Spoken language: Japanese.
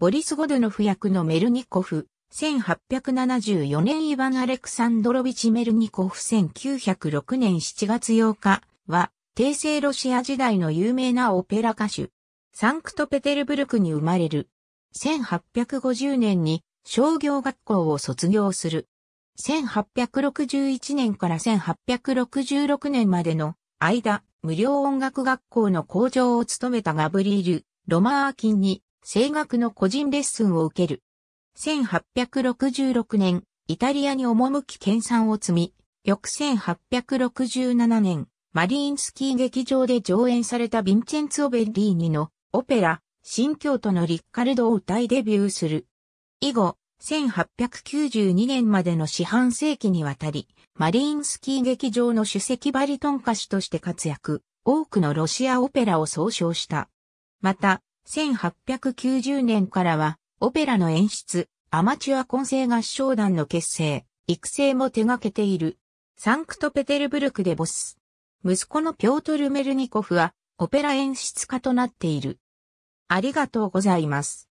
ボリス・ゴドゥノフ役のメルニコフ、1874年イヴァン・アレクサンドロビチ・メルニコフ1906年7月8日は、帝政ロシア時代の有名なオペラ歌手。サンクトペテルブルクに生まれる。1850年に商業学校を卒業する。1861年から1866年までの間、無料音楽学校の校長を務めたガブリール・ロマーキンに声楽の個人レッスンを受ける。1866年、イタリアに赴き研鑽を積み、翌1867年、マリーンスキー劇場で上演されたヴィンチェンツオ・ベッリーニのオペラ、新京都のリッカルドを歌いデビューする。以後、1892年までの四半世紀にわたり、マリーンスキー劇場の首席バリトン歌手として活躍、多くのロシアオペラを総称した。また、1890年からは、オペラの演出、アマチュア混声合唱団の結成、育成も手掛けている。サンクトペテルブルクでボス。息子のピョートル・メルニコフは、オペラ演出家となっている。ありがとうございます。